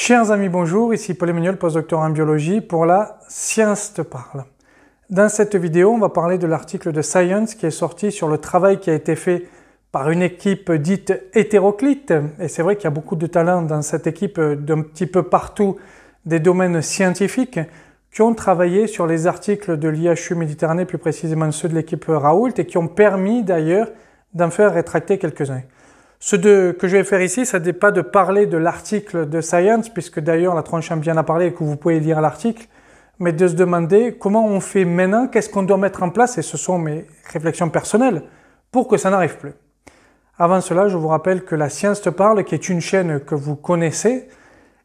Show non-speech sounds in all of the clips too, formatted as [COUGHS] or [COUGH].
Chers amis, bonjour, ici Paul-Emmanuel, postdoctorat en biologie pour la Science te parle. Dans cette vidéo, on va parler de l'article de Science qui est sorti sur le travail qui a été fait par une équipe dite hétéroclite. Et c'est vrai qu'il y a beaucoup de talents dans cette équipe d'un petit peu partout des domaines scientifiques qui ont travaillé sur les articles de l'IHU Méditerranée, plus précisément ceux de l'équipe Raoult, et qui ont permis d'ailleurs d'en faire rétracter quelques-uns. Ce que je vais faire ici, ça n'est pas de parler de l'article de Science, puisque d'ailleurs la tranche en vient à parler et que vous pouvez lire l'article, mais de se demander comment on fait maintenant, qu'est-ce qu'on doit mettre en place, et ce sont mes réflexions personnelles, pour que ça n'arrive plus. Avant cela, je vous rappelle que La Science te parle, qui est une chaîne que vous connaissez,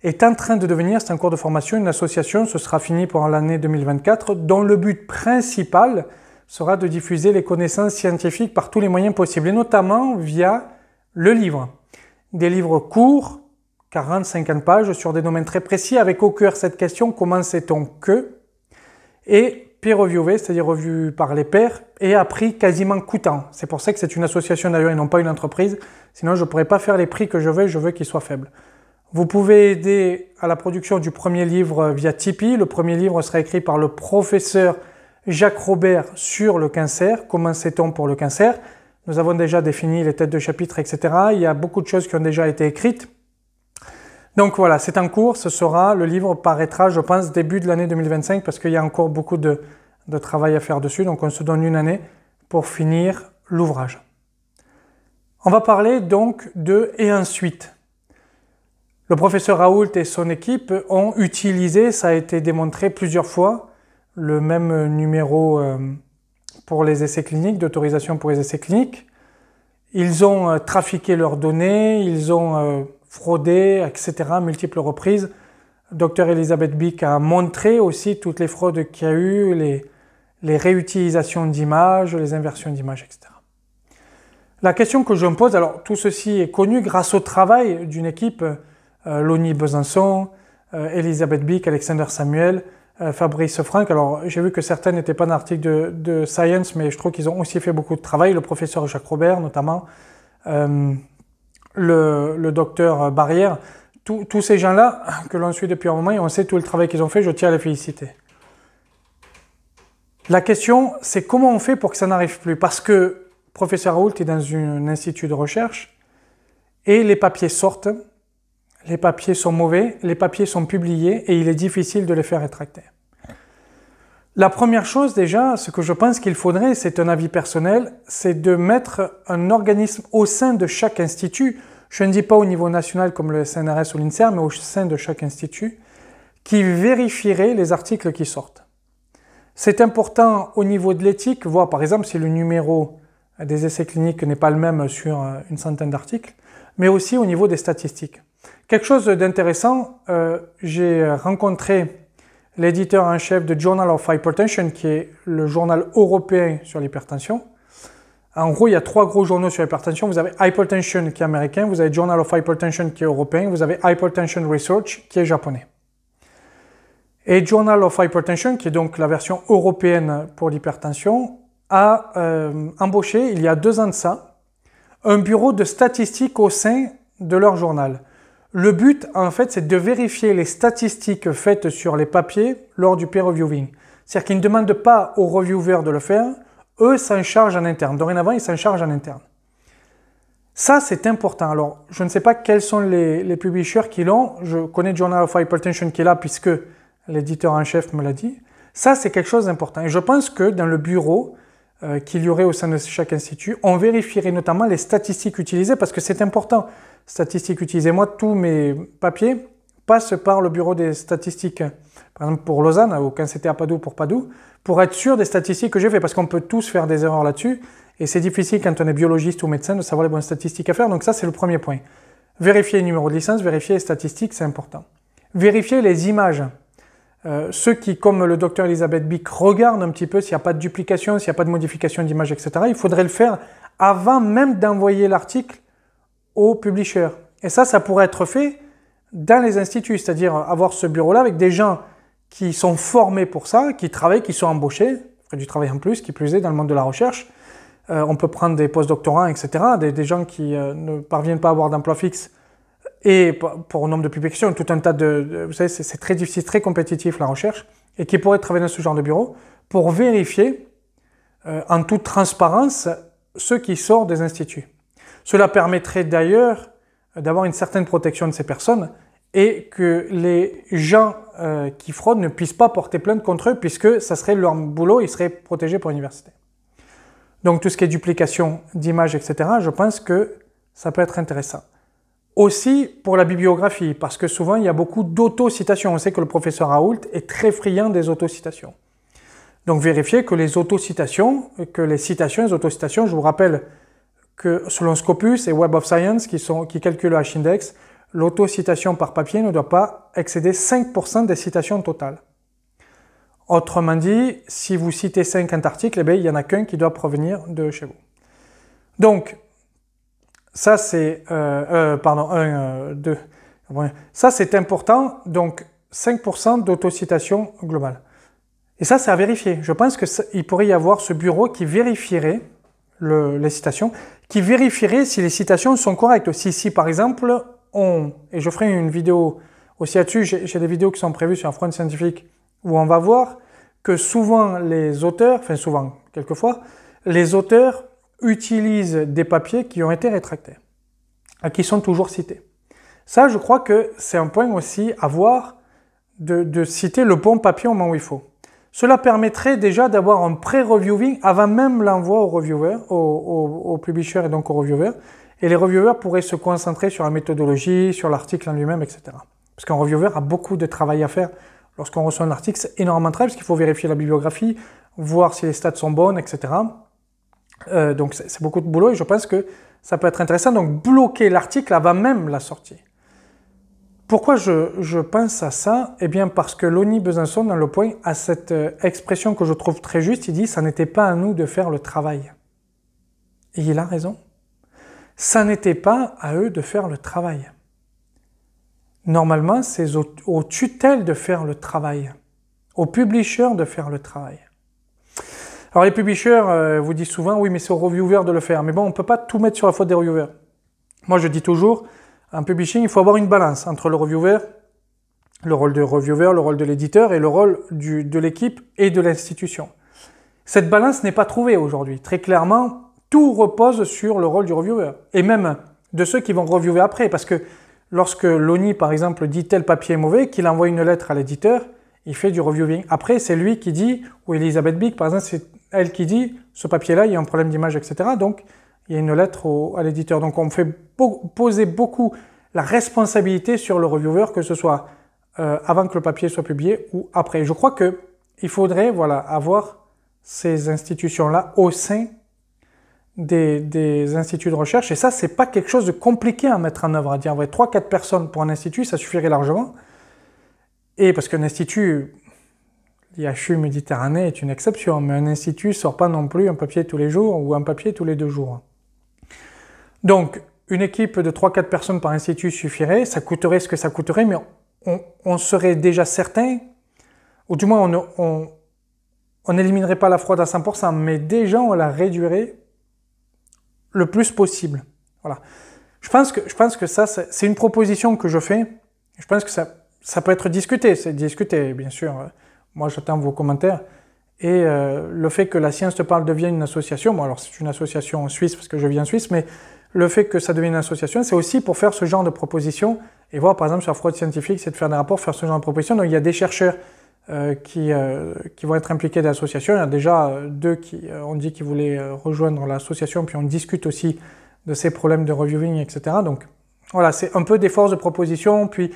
est en train de devenir, c'est un cours de formation, une association, ce sera fini pour l'année 2024, dont le but principal sera de diffuser les connaissances scientifiques par tous les moyens possibles, et notamment via le livre. Des livres courts, 40-50 pages, sur des domaines très précis, avec au cœur cette question comment sait-on que et peer reviewé, c'est-à-dire revu par les pairs, et à prix quasiment coûtant. C'est pour ça que c'est une association d'ailleurs et non pas une entreprise, sinon je ne pourrais pas faire les prix que je veux, je veux qu'ils soient faibles. Vous pouvez aider à la production du premier livre via Tipeee. Le premier livre sera écrit par le professeur Jacques Robert sur le cancer, comment sait-on pour le cancer. Nous avons déjà défini les têtes de chapitre, etc. Il y a beaucoup de choses qui ont déjà été écrites. Donc voilà, c'est en cours, ce sera, le livre paraîtra, je pense, début de l'année 2025, parce qu'il y a encore beaucoup de, travail à faire dessus, donc on se donne une année pour finir l'ouvrage. On va parler donc de et ensuite. Le professeur Raoult et son équipe ont utilisé, ça a été démontré plusieurs fois, le même numéro euh, pour les essais cliniques, d'autorisation pour les essais cliniques. Ils ont euh, trafiqué leurs données, ils ont euh, fraudé, etc., multiples reprises. Docteur Elisabeth Bick a montré aussi toutes les fraudes qu'il y a eu, les, réutilisations d'images, les inversions d'images, etc. La question que je me pose, alors tout ceci est connu grâce au travail d'une équipe, euh, Loni Besançon, Elisabeth Bick, Alexander Samuel, euh, Fabrice Franck. Alors, j'ai vu que certains n'étaient pas dans l'article de, Science, mais je trouve qu'ils ont aussi fait beaucoup de travail. Le professeur Jacques Robert, notamment, euh, le, docteur Barrière. tous ces gens-là [COUGHS] que l'on suit depuis un moment et on sait tout le travail qu'ils ont fait, je tiens à les féliciter. La question, c'est comment on fait pour que ça n'arrive plus Parce que professeur Raoult est dans un institut de recherche et les papiers sortent les papiers sont mauvais, les papiers sont publiés et il est difficile de les faire rétracter. La première chose déjà, ce que je pense qu'il faudrait, c'est un avis personnel, c'est de mettre un organisme au sein de chaque institut, je ne dis pas au niveau national comme le CNRS ou l'INSER, mais au sein de chaque institut, qui vérifierait les articles qui sortent. C'est important au niveau de l'éthique, voir par exemple si le numéro des essais cliniques n'est pas le même sur euh, une centaine d'articles, mais aussi au niveau des statistiques. Quelque chose d'intéressant, euh, j'ai rencontré l'éditeur en chef de Journal of Hypertension, qui est le journal européen sur l'hypertension. En gros, il y a trois gros journaux sur l'hypertension. Vous avez Hypertension qui est américain, vous avez Journal of Hypertension qui est européen, vous avez Hypertension Research qui est japonais. Et Journal of Hypertension, qui est donc la version européenne pour l'hypertension, a euh, embauché, il y a deux ans de ça, un bureau de statistiques au sein de leur journal. Le but, en fait, c'est de vérifier les statistiques faites sur les papiers lors du peer reviewing. C'est-à-dire qu'ils ne demandent pas aux reviewers de le faire, eux s'en chargent en interne. Dorénavant, ils s'en chargent en interne. Ça, c'est important. Alors, je ne sais pas quels sont les, les publishers qui l'ont. Je connais Journal of Hypertension qui est là puisque l'éditeur en chef me l'a dit. Ça, c'est quelque chose d'important. Et je pense que dans le bureau, euh, qu'il y aurait au sein de chaque institut. On vérifierait notamment les statistiques utilisées parce que c'est important. Statistiques utilisées, moi, tous mes papiers passent par le bureau des statistiques. Par exemple, pour Lausanne, ou quand c'était à Padoue pour Padoue, pour être sûr des statistiques que j'ai fait parce qu'on peut tous faire des erreurs là-dessus. Et c'est difficile quand on est biologiste ou médecin de savoir les bonnes statistiques à faire. Donc ça, c'est le premier point. Vérifier les numéros de licence, vérifier les statistiques, c'est important. Vérifier les images. Euh, ceux qui, comme le docteur Elisabeth Bick, regardent un petit peu s'il n'y a pas de duplication, s'il n'y a pas de modification d'image, etc., il faudrait le faire avant même d'envoyer l'article au publisher. Et ça, ça pourrait être fait dans les instituts, c'est-à-dire avoir ce bureau-là avec des gens qui sont formés pour ça, qui travaillent, qui sont embauchés, du travail en plus, qui plus est, dans le monde de la recherche. Euh, on peut prendre des post-doctorants, etc., des, gens qui euh, ne parviennent pas à avoir d'emploi fixe et pour nombre de publications, tout un tas de... Vous savez, c'est très difficile, très compétitif la recherche, et qui pourrait travailler dans ce genre de bureau pour vérifier euh, en toute transparence ce qui sort des instituts. Cela permettrait d'ailleurs euh, d'avoir une certaine protection de ces personnes et que les gens euh, qui fraudent ne puissent pas porter plainte contre eux puisque ça serait leur boulot, ils seraient protégés pour l'université. Donc tout ce qui est duplication d'images, etc., je pense que ça peut être intéressant. Aussi pour la bibliographie, parce que souvent il y a beaucoup d'auto-citations. On sait que le professeur Raoult est très friand des autocitations. Donc vérifiez que les autocitations, que les citations, les autocitations, je vous rappelle que selon Scopus et Web of Science qui, sont, qui calculent le H-index, l'autocitation par papier ne doit pas excéder 5% des citations totales. Autrement dit, si vous citez 50 articles, eh il n'y en a qu'un qui doit provenir de chez vous. Donc, ça, c'est... Euh, euh pardon, 1, 2. Euh, ça, c'est important. Donc, 5% d'autocitation globale. Et ça, c'est à vérifier. Je pense qu'il pourrait y avoir ce bureau qui vérifierait les citations, qui vérifierait si les citations sont correctes. Si, si par exemple, on, et je ferai une vidéo aussi là-dessus, j'ai des vidéos qui sont prévues sur un front scientifique où on va voir que souvent les auteurs, enfin souvent, quelquefois, les auteurs utilise des papiers qui ont été rétractés, hein, qui sont toujours cités. Ça, je crois que c'est un point aussi à voir de, citer le bon papier au moment où il faut. Cela permettrait déjà d'avoir un pré-reviewing avant même l'envoi au reviewer, au, au, publisher et donc au reviewer. Et les reviewers pourraient se concentrer sur la méthodologie, sur l'article en lui-même, etc. Parce qu'un reviewer a beaucoup de travail à faire lorsqu'on reçoit un article. C'est énormément de travail parce qu'il faut vérifier la bibliographie, voir si les stats sont bonnes, etc. Euh, donc c'est beaucoup de boulot et je pense que ça peut être intéressant. Donc bloquer l'article avant même la sortie. Pourquoi je, pense à ça Eh bien parce que Loni Besançon, dans le point, a cette euh, expression que je trouve très juste. Il dit « ça n'était pas à nous de faire le travail ». Et il a raison. Ça n'était pas à eux de faire le travail. Normalement, c'est aux au tutelles de faire le travail, aux publishers de faire le travail. Alors les publishers euh, vous disent souvent, oui, mais c'est aux reviewers de le faire. Mais bon, on ne peut pas tout mettre sur la faute des reviewers. Moi, je dis toujours, en publishing, il faut avoir une balance entre le reviewer, le rôle de reviewer, le rôle de l'éditeur et le rôle du, de l'équipe et de l'institution. Cette balance n'est pas trouvée aujourd'hui. Très clairement, tout repose sur le rôle du reviewer et même de ceux qui vont reviewer après. Parce que lorsque l'ONI, par exemple, dit tel papier est mauvais, qu'il envoie une lettre à l'éditeur, il fait du reviewing. Après, c'est lui qui dit, ou Elisabeth Bick, par exemple, elle qui dit ce papier-là, il y a un problème d'image, etc. Donc, il y a une lettre à l'éditeur. Donc, on fait poser beaucoup la responsabilité sur le reviewer, que ce soit euh, avant que le papier soit publié ou après. Je crois que il faudrait voilà, avoir ces institutions-là au sein des, instituts de recherche. Et ça, c'est pas quelque chose de compliqué à mettre en œuvre. À dire, 3-4 personnes pour un institut, ça suffirait largement. Et parce qu'un institut, l'IHU Méditerranée est une exception, mais un institut ne sort pas non plus un papier tous les jours ou un papier tous les deux jours. Donc, une équipe de 3-4 personnes par institut suffirait, ça coûterait ce que ça coûterait, mais on, serait déjà certain, ou du moins on n'éliminerait pas la fraude à 100%, mais déjà on la réduirait le plus possible. Voilà. Je pense que, je pense que ça, c'est une proposition que je fais. Je pense que ça, ça peut être discuté, c'est discuté, bien sûr. Moi, j'attends vos commentaires. Et euh, le fait que la science te parle devienne une association, bon alors c'est une association en Suisse parce que je viens en Suisse, mais le fait que ça devienne une association, c'est aussi pour faire ce genre de proposition et voir par exemple sur la fraude scientifique, c'est de faire des rapports, faire ce genre de proposition. Donc il y a des chercheurs euh, qui, euh, qui vont être impliqués dans l'association. Il y a déjà deux qui ont dit qu'ils voulaient rejoindre l'association, puis on discute aussi de ces problèmes de reviewing, etc. Donc voilà, c'est un peu des forces de proposition, puis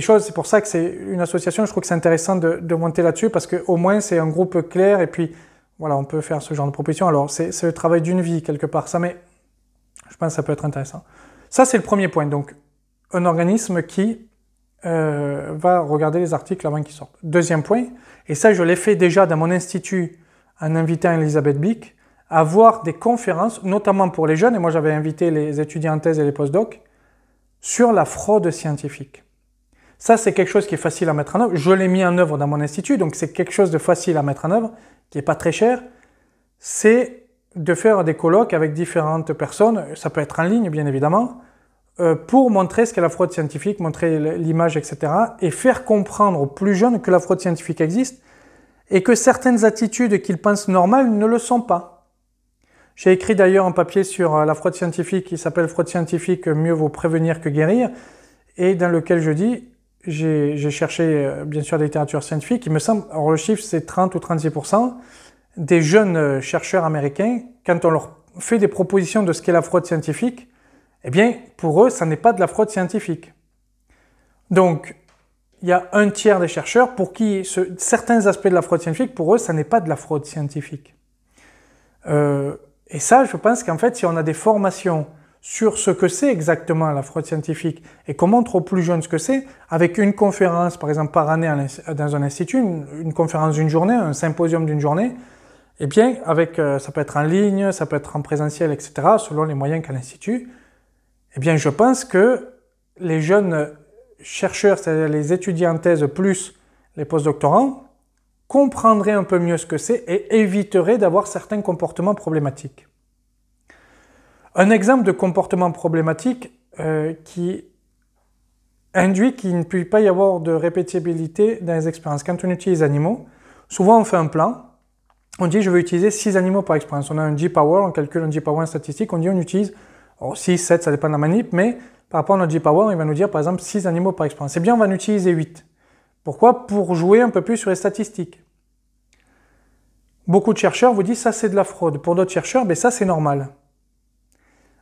c'est pour ça que c'est une association, je trouve que c'est intéressant de, monter là-dessus parce qu'au moins c'est un groupe clair et puis voilà, on peut faire ce genre de proposition. Alors c'est le travail d'une vie quelque part, ça, mais je pense que ça peut être intéressant. Ça, c'est le premier point. Donc, un organisme qui euh, va regarder les articles avant qu'ils sortent. Deuxième point, et ça, je l'ai fait déjà dans mon institut en invitant Elisabeth Bick, avoir des conférences, notamment pour les jeunes, et moi j'avais invité les étudiants en thèse et les postdocs, sur la fraude scientifique. Ça, c'est quelque chose qui est facile à mettre en œuvre. Je l'ai mis en œuvre dans mon institut, donc c'est quelque chose de facile à mettre en œuvre, qui n'est pas très cher. C'est de faire des colloques avec différentes personnes, ça peut être en ligne bien évidemment, euh, pour montrer ce qu'est la fraude scientifique, montrer l'image, etc. et faire comprendre aux plus jeunes que la fraude scientifique existe et que certaines attitudes qu'ils pensent normales ne le sont pas. J'ai écrit d'ailleurs un papier sur euh, la fraude scientifique qui s'appelle Fraude scientifique, mieux vaut prévenir que guérir, et dans lequel je dis j'ai cherché euh, bien sûr la littérature scientifique. Il me semble, alors le chiffre c'est 30 ou 36 des jeunes euh, chercheurs américains, quand on leur fait des propositions de ce qu'est la fraude scientifique, eh bien, pour eux, ça n'est pas de la fraude scientifique. Donc, il y a un tiers des chercheurs pour qui certains aspects de la fraude scientifique, pour eux, ça n'est pas de la fraude scientifique. Euh, et ça, je pense qu'en fait, si on a des formations sur ce que c'est exactement la fraude scientifique et comment trop plus jeunes ce que c'est, avec une conférence, par exemple, par année dans un institut, une, conférence d'une journée, un symposium d'une journée, et eh bien, avec, euh, ça peut être en ligne, ça peut être en présentiel, etc., selon les moyens qu'a l'Institut, et eh bien, je pense que les jeunes chercheurs, c'est-à-dire les étudiants en thèse plus les postdoctorants, comprendraient un peu mieux ce que c'est et éviteraient d'avoir certains comportements problématiques. Un exemple de comportement problématique euh, qui induit qu'il ne puisse pas y avoir de répétabilité dans les expériences. Quand on utilise animaux, souvent on fait un plan, on dit je vais utiliser 6 animaux par expérience. On a un G-Power, on calcule un G-Power statistique, on dit on utilise 6, 7, ça dépend de la manip, mais par rapport à notre G-Power, il va nous dire par exemple 6 animaux par expérience. C'est bien, on va en utiliser 8. Pourquoi Pour jouer un peu plus sur les statistiques. Beaucoup de chercheurs vous disent ça c'est de la fraude. Pour d'autres chercheurs, ben, ça c'est normal.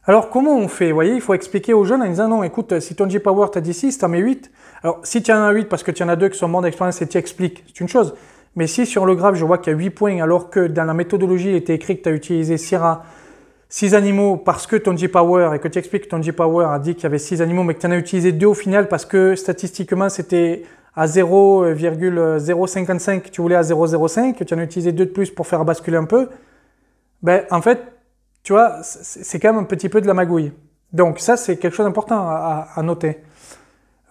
Alors comment on fait Vous voyez, il faut expliquer aux jeunes en disant non, écoute, si ton G-Power t'a dit 6, t'en mets 8. Alors si tu en as 8 parce que tu en as 2 qui sont bons d'expérience et tu expliques, c'est une chose. Mais si sur le graphe, je vois qu'il y a 8 points alors que dans la méthodologie, il était écrit que tu as utilisé 6 rats, 6 animaux parce que ton G-Power et que tu expliques que ton G-Power a dit qu'il y avait 6 animaux mais que tu en as utilisé 2 au final parce que statistiquement, c'était à 0,055, euh, euh, tu voulais à 0,05, tu en as utilisé 2 de plus pour faire basculer un peu, ben, en fait, tu vois, c'est quand même un petit peu de la magouille. Donc ça, c'est quelque chose d'important à, noter.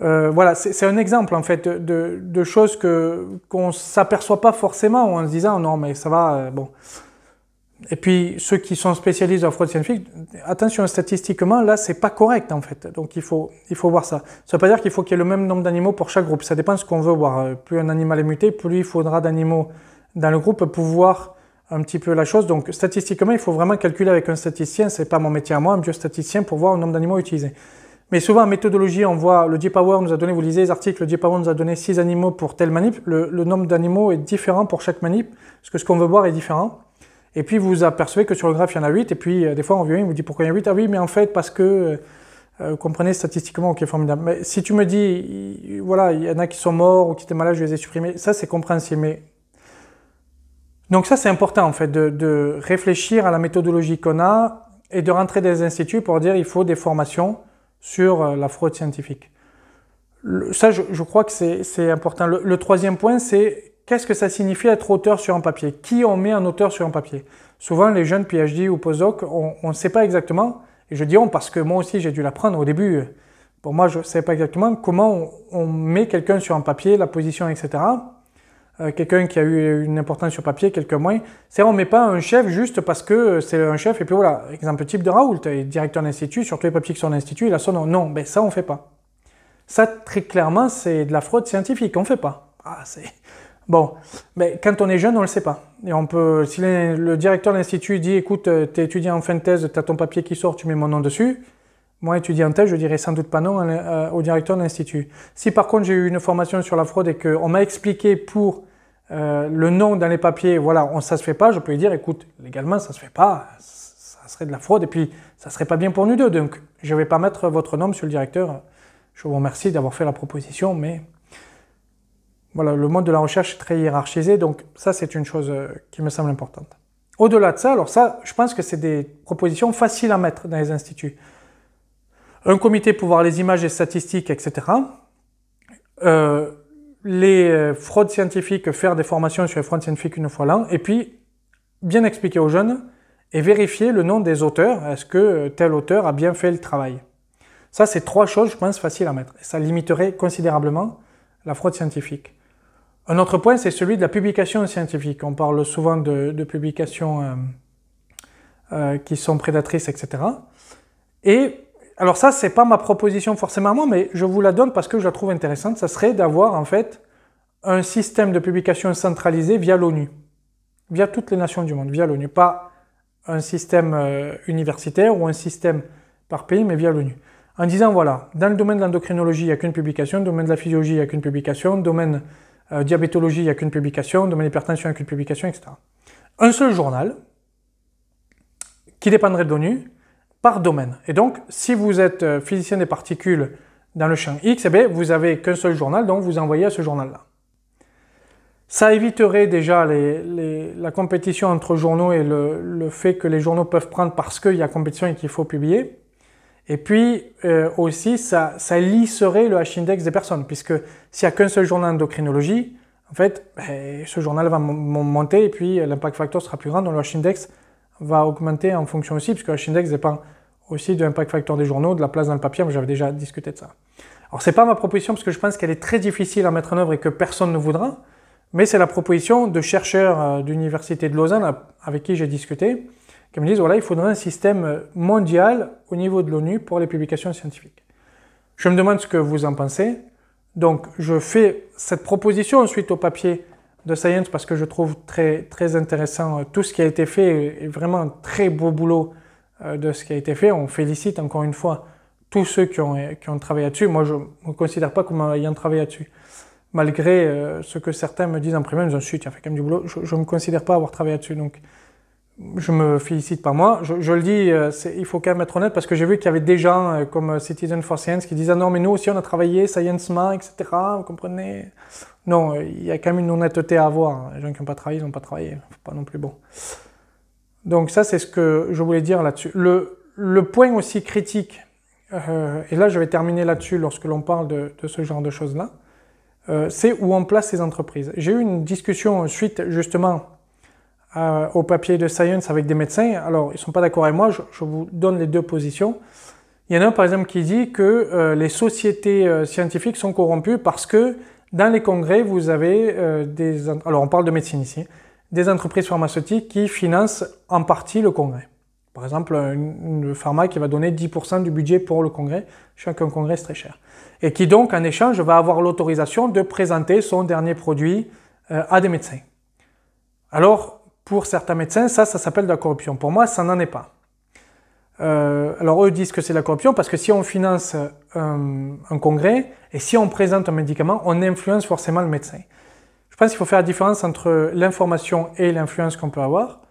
Euh, voilà, c'est un exemple en fait de, choses que qu'on s'aperçoit pas forcément en se disant non mais ça va euh, bon. Et puis ceux qui sont spécialistes en fraude scientifique, attention statistiquement là c'est pas correct en fait. Donc il faut il faut voir ça. Ça veut pas dire qu'il faut qu'il y ait le même nombre d'animaux pour chaque groupe. Ça dépend de ce qu'on veut voir. Euh, plus un animal est muté, plus il faudra d'animaux dans le groupe pour pouvoir un petit peu la chose. Donc statistiquement, il faut vraiment calculer avec un statisticien. C'est pas mon métier à moi, un statisticien pour voir le nombre d'animaux utilisés. Mais souvent, en méthodologie, on voit le Deep power nous a donné, vous lisez les articles, le Deep power nous a donné 6 animaux pour telle manip. Le, nombre d'animaux est différent pour chaque manip, parce que ce qu'on veut voir est différent. Et puis, vous apercevez que sur le graphe, il y en a 8. Et puis, euh, des fois, on vient, il vous dit pourquoi il y en a 8. Ah oui, mais en fait, parce que, euh, vous comprenez statistiquement, ok, formidable. Mais si tu me dis, voilà, il y en a qui sont morts ou qui étaient malades, je les ai supprimés, ça, c'est compréhensible. Mais donc ça, c'est important en fait de, réfléchir à la méthodologie qu'on a et de rentrer dans les instituts pour dire il faut des formations sur euh, la fraude scientifique. ça, je, crois que c'est important. Le, troisième point, c'est qu'est-ce que ça signifie être auteur sur un papier Qui on met en auteur sur un papier Souvent, les jeunes PhD ou POSOC, on ne sait pas exactement, et je dis on parce que moi aussi j'ai dû l'apprendre au début. Pour moi, je ne savais pas exactement comment on met quelqu'un sur un papier, la position, etc. Euh, quelqu'un qui a eu une importance sur papier, quelques mois, C'est on ne met pas un chef juste parce que c'est un chef, et puis voilà, exemple type de Raoul, directeur d'institut, sur tous les papiers qui sont l'institut, il a son nom. Non, ben ça, on ne fait pas. Ça, très clairement, c'est de la fraude scientifique, on ne fait pas. Ah, c'est... [LAUGHS] Bon, mais quand on est jeune, on le sait pas. Et on peut, si le directeur d'institut dit, écoute, euh, tu es étudiant en fin de thèse, tu as ton papier qui sort, tu mets mon nom dessus, moi, étudiant je dirais sans doute pas non hein, euh, au directeur de l'institut. Si par contre j'ai eu une formation sur la fraude et qu'on m'a expliqué pour euh, le nom dans les papiers, voilà, on, ça se fait pas, je peux lui dire, écoute, légalement, ça se fait pas, ça serait de la fraude et puis ça serait pas bien pour nous deux. Donc, je vais pas mettre votre nom, sur le directeur. Je vous remercie d'avoir fait la proposition, mais voilà, le monde de la recherche est très hiérarchisé, donc ça, c'est une chose euh, qui me semble importante. Au-delà de ça, alors ça, je pense que c'est des propositions faciles à mettre dans les instituts un comité pour voir les images et statistiques, etc. Euh, les euh, fraudes scientifiques, faire des formations sur les fraudes scientifiques une fois l'an, et puis bien expliquer aux jeunes et vérifier le nom des auteurs. Est-ce que euh, tel auteur a bien fait le travail Ça, c'est trois choses, je pense, faciles à mettre. ça limiterait considérablement la fraude scientifique. Un autre point, c'est celui de la publication scientifique. On parle souvent de, publications qui sont prédatrices, etc. Et alors ça, ce n'est pas ma proposition forcément mais je vous la donne parce que je la trouve intéressante. Ça serait d'avoir en fait un système de publication centralisé via l'ONU, via toutes les nations du monde, via l'ONU, pas un système euh, universitaire ou un système par pays, mais via l'ONU. En disant voilà, dans le domaine de l'endocrinologie, il n'y a qu'une publication, dans le domaine de la physiologie, il n'y a qu'une publication, domaine euh, diabétologie, il n'y a qu'une publication, domaine hypertension, il n'y a qu'une publication, etc. Un seul journal qui dépendrait de l'ONU, par domaine. Et donc, si vous êtes euh, physicien des particules dans le champ X, eh vous n'avez qu'un seul journal, donc vous envoyez à ce journal-là. Ça éviterait déjà la compétition entre journaux et le, fait que les journaux peuvent prendre parce qu'il y a compétition et qu'il faut publier. Et puis euh, aussi, ça, lisserait le H-index des personnes, puisque s'il n'y a qu'un seul journal endocrinologie, en fait, ben, ce journal va monter et puis euh, l'impact factor sera plus grand, donc le H-index va augmenter en fonction aussi, puisque H-index dépend aussi de l'impact factor des journaux, de la place dans le papier, mais j'avais déjà discuté de ça. Alors c'est pas ma proposition parce que je pense qu'elle est très difficile à mettre en œuvre et que personne ne voudra, mais c'est la proposition de chercheurs euh, d'université de Lausanne avec qui j'ai discuté, qui me disent voilà, il faudrait un système mondial au niveau de l'ONU pour les publications scientifiques. Je me demande ce que vous en pensez. Donc je fais cette proposition ensuite au papier de Science parce que je trouve très, très intéressant euh, tout ce qui a été fait et vraiment un très beau boulot euh, de ce qui a été fait. On félicite encore une fois tous ceux qui ont, qui ont travaillé là-dessus. Moi, je ne me considère pas comme ayant travaillé là-dessus. Malgré euh, ce que certains me disent en primaire, ils me disent « fait quand même du boulot », je ne me considère pas avoir travaillé là-dessus. Donc, je me félicite pas moi. Je, le dis, il faut quand même être honnête parce que j'ai vu qu'il y avait des gens comme Citizen for Science qui disaient non mais nous aussi on a travaillé ScienceMa, etc. Vous comprenez non, euh, il y a quand même une honnêteté à avoir. Les gens qui n'ont pas travaillé, ils n'ont pas travaillé. Faut pas non plus bon. Donc ça, c'est ce que je voulais dire là-dessus. Le, point aussi critique, euh, et là je vais terminer là-dessus lorsque l'on parle de, ce genre de choses-là, euh, c'est où on place ces entreprises. J'ai eu une discussion suite justement au papier de Science avec des médecins. Alors, ils ne sont pas d'accord avec moi, je, je, vous donne les deux positions. Il y en a un par exemple qui dit que les sociétés scientifiques sont corrompues parce que dans les congrès, vous avez euh, des... Alors on parle de médecine ici. Des entreprises pharmaceutiques qui financent en partie le congrès. Par exemple, une pharma qui va donner 10% du budget pour le congrès, je qu'un congrès est très cher, et qui donc en échange va avoir l'autorisation de présenter son dernier produit euh, à des médecins. Alors, pour certains médecins, ça, ça s'appelle de la corruption. Pour moi, ça n'en est pas. Euh, alors eux disent que c'est la corruption parce que si on finance euh, un, congrès et si on présente un médicament, on influence forcément le médecin. Je pense qu'il faut faire la différence entre l'information et l'influence qu'on peut avoir.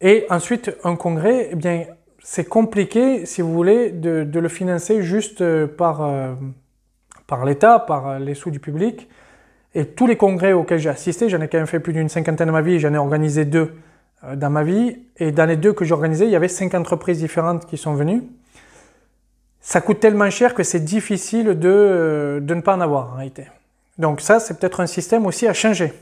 Et ensuite, un congrès, eh bien, c'est compliqué, si vous voulez, de, le financer juste euh, par, par l'État, par les sous du public. Et tous les congrès auxquels j'ai assisté, j'en ai quand même fait plus d'une cinquantaine de ma vie, j'en ai organisé deux euh, dans ma vie. Et dans les deux que j'organisais, il y avait cinq entreprises différentes qui sont venues. Ça coûte tellement cher que c'est difficile de, euh, de ne pas en avoir en réalité. Donc ça, c'est peut-être un système aussi à changer.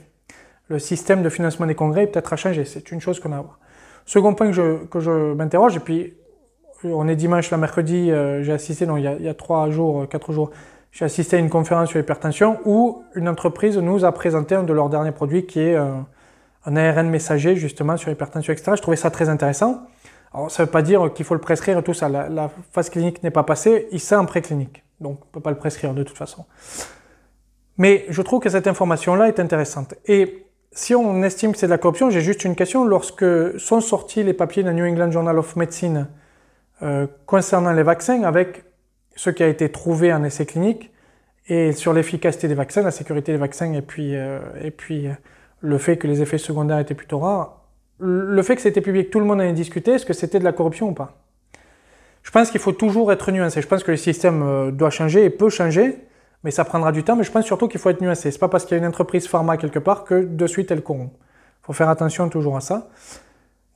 Le système de financement des congrès est peut-être à changer. C'est une chose qu'on a à voir. Second point que je, que je m'interroge, et puis euh, on est dimanche, le mercredi, j'ai assisté, Donc il y, a, il y a trois jours, quatre jours, j'ai assisté à une conférence sur l'hypertension où une entreprise nous a présenté un de leurs derniers produits qui est un ARN messager justement sur hypertension, etc. Je trouvais ça très intéressant. Alors, ça ne veut pas dire qu'il faut le prescrire et tout ça. La, phase clinique n'est pas passée, il sait en préclinique. Donc, on ne peut pas le prescrire de toute façon. Mais je trouve que cette information-là est intéressante. Et si on estime que c'est de la corruption, j'ai juste une question. Lorsque sont sortis les papiers de New England Journal of Medicine euh, concernant les vaccins, avec ce qui a été trouvé en essai clinique, et sur l'efficacité des vaccins, la sécurité des vaccins, et puis, euh, et puis euh, le fait que les effets secondaires étaient plutôt rares, le fait que c'était public, que tout le monde en ait discuté, est-ce que c'était de la corruption ou pas Je pense qu'il faut toujours être nuancé. Je pense que le système euh, doit changer et peut changer, mais ça prendra du temps. Mais je pense surtout qu'il faut être nuancé. C'est pas parce qu'il y a une entreprise pharma quelque part que de suite elle corrompt. Il faut faire attention toujours à ça.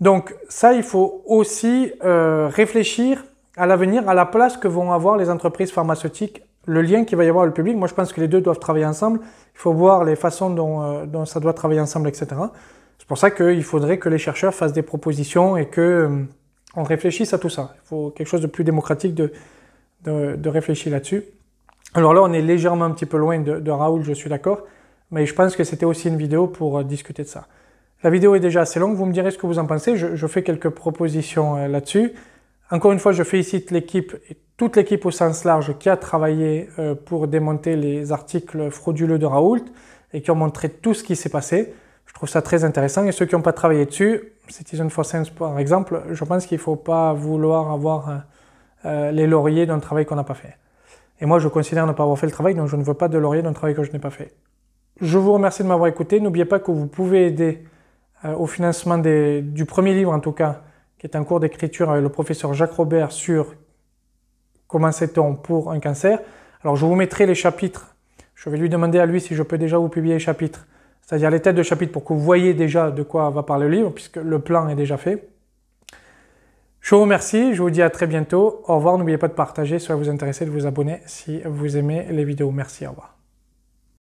Donc ça, il faut aussi euh, réfléchir à l'avenir, à la place que vont avoir les entreprises pharmaceutiques le lien qu'il va y avoir avec le public. Moi, je pense que les deux doivent travailler ensemble. Il faut voir les façons dont, euh, ça doit travailler ensemble, etc. C'est pour ça qu'il faudrait que les chercheurs fassent des propositions et que euh, on réfléchisse à tout ça. Il faut quelque chose de plus démocratique de, réfléchir là-dessus. Alors là, on est légèrement un petit peu loin de, Raoul, je suis d'accord, mais je pense que c'était aussi une vidéo pour euh, discuter de ça. La vidéo est déjà assez longue, vous me direz ce que vous en pensez, je fais quelques propositions là-dessus. Encore une fois, je félicite l'équipe, et toute l'équipe au sens large qui a travaillé euh, pour démonter les articles frauduleux de Raoult et qui ont montré tout ce qui s'est passé. Je trouve ça très intéressant. Et ceux qui n'ont pas travaillé dessus, Citizen for Science par exemple, je pense qu'il ne faut pas vouloir avoir euh, euh, les lauriers d'un travail qu'on n'a pas fait. Et moi, je considère ne pas avoir fait le travail, donc je ne veux pas de laurier d'un travail que je n'ai pas fait. Je vous remercie de m'avoir écouté. N'oubliez pas que vous pouvez aider au financement du premier livre, en tout cas, qui est un cours d'écriture avec le professeur Jacques Robert sur comment sait-on pour un cancer. Alors je vous mettrai les chapitres. Je vais lui demander à lui si je peux déjà vous publier les chapitres, c'est-à-dire les têtes de chapitres pour que vous voyez déjà de quoi va parler le livre, puisque le plan est déjà fait. Je vous remercie, je vous dis à très bientôt. Au revoir, n'oubliez pas de partager, si vous intéresser de vous abonner si vous aimez les vidéos. Merci, au revoir.